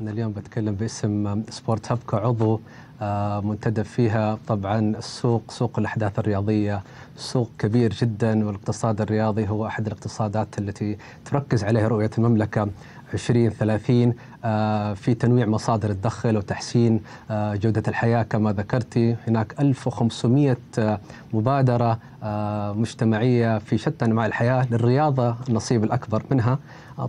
أنا اليوم بتكلم باسم سبورت هاب كعضو آه، منتدى فيها طبعا السوق سوق الأحداث الرياضية سوق كبير جدا والاقتصاد الرياضي هو أحد الاقتصادات التي تركز عليها رؤية المملكة 2030 آه، في تنويع مصادر الدخل وتحسين آه، جودة الحياة كما ذكرتي هناك 1500 آه، مبادرة مجتمعية في شتى أنواع الحياة للرياضة النصيب الأكبر منها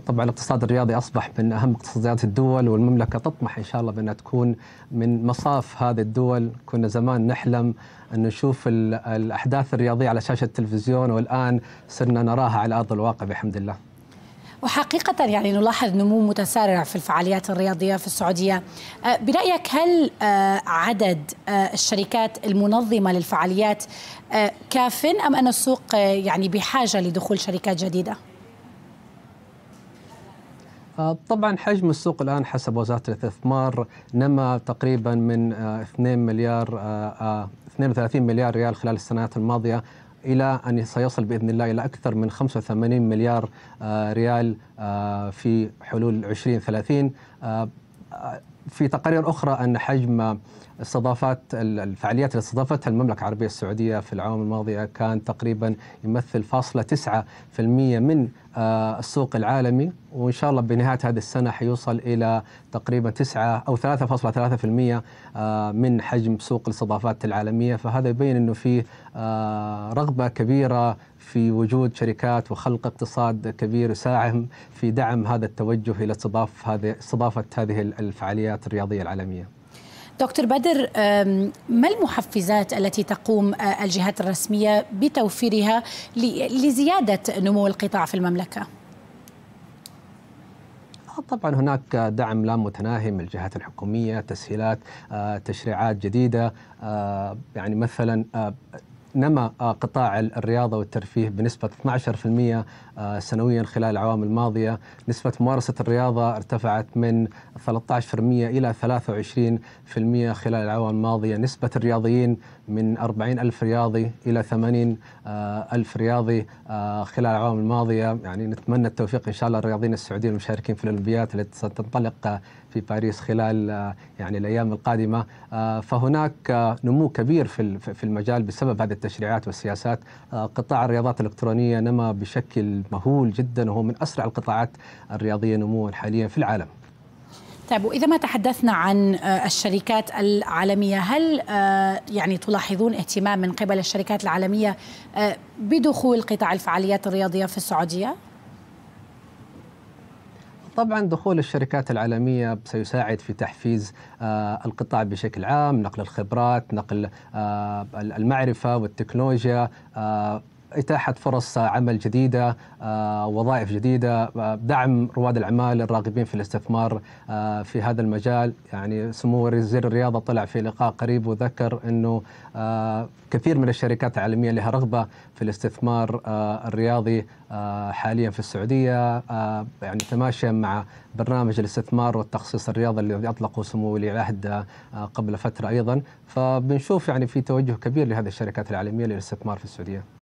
طبعا الاقتصاد الرياضي أصبح من أهم اقتصادات الدول والمملكة تطمح إن شاء الله بأنها تكون من مصاف هذه الدول كنا زمان نحلم أن نشوف الأحداث الرياضية على شاشة التلفزيون والآن صرنا نراها على أرض الواقع بحمد الله وحقيقة يعني نلاحظ نمو متسارع في الفعاليات الرياضية في السعودية أه، برأيك هل أه، عدد أه، الشركات المنظمة للفعاليات كاف أم أن السوق يعني بحاجة لدخول شركات جديدة؟ طبعا حجم السوق الان حسب وزاره الاستثمار نما تقريبا من 2 مليار 32 مليار ريال خلال السنوات الماضيه الى ان سيصل باذن الله الى اكثر من 85 مليار آه، ريال آه، في حلول 2030 في تقارير أخرى أن حجم استضافات الفعاليات اللي استضافتها المملكة العربية السعودية في العام الماضية كان تقريبا يمثل فاصلة 9% من آه، السوق العالمي وإن شاء الله بنهاية هذه السنة حيوصل إلى تقريبا تسعة أو 3.3% آه، من حجم سوق الاستضافات العالمية فهذا يبين أنه في آه، رغبة كبيرة في وجود شركات وخلق اقتصاد كبير يساهم في دعم هذا التوجه الى استضافه هذه استضافه هذه الفعاليات الرياضيه العالميه. دكتور بدر ما المحفزات التي تقوم الجهات الرسميه بتوفيرها لزياده نمو القطاع في المملكه؟ آه، طبعا هناك دعم لا متناهي من الجهات الحكوميه، تسهيلات، آه، تشريعات جديده، آه، يعني مثلا نما آه، قطاع الرياضة والترفيه بنسبة 12% آه، سنويا خلال العوام الماضية نسبة ممارسة الرياضة ارتفعت من 13% إلى 23% خلال العوام الماضية نسبة الرياضيين من 40 ألف رياضي إلى 80 ألف رياضي آه، خلال العوام الماضية يعني نتمنى التوفيق إن شاء الله للرياضيين السعوديين المشاركين في الأولمبياد التي ستنطلق في باريس خلال يعني الأيام القادمة فهناك نمو كبير في المجال بسبب هذه التشريعات والسياسات آه، قطاع الرياضات الإلكترونية نما بشكل مهول جدا وهو من أسرع القطاعات الرياضية نموا حاليا في العالم طيب وإذا ما تحدثنا عن آه، الشركات العالمية هل آه، يعني تلاحظون اهتمام من قبل الشركات العالمية بدخول قطاع الفعاليات الرياضية في السعودية؟ طبعا دخول الشركات العالمية سيساعد في تحفيز آه، القطاع بشكل عام نقل الخبرات نقل آه، المعرفة والتكنولوجيا آه، إتاحة فرص عمل جديدة آه، وظائف جديدة آه، دعم رواد الأعمال الراغبين في الاستثمار آه، في هذا المجال يعني سمو وزير الرياضة طلع في لقاء قريب وذكر أنه كثير من الشركات العالمية لها رغبة في الاستثمار الرياضي حاليا في السعودية يعني تماشيا مع برنامج الاستثمار والتخصيص الرياضي الذي أطلقه سمو ولي العهد قبل فترة أيضا فبنشوف يعني في توجه كبير لهذه الشركات العالمية للاستثمار في السعودية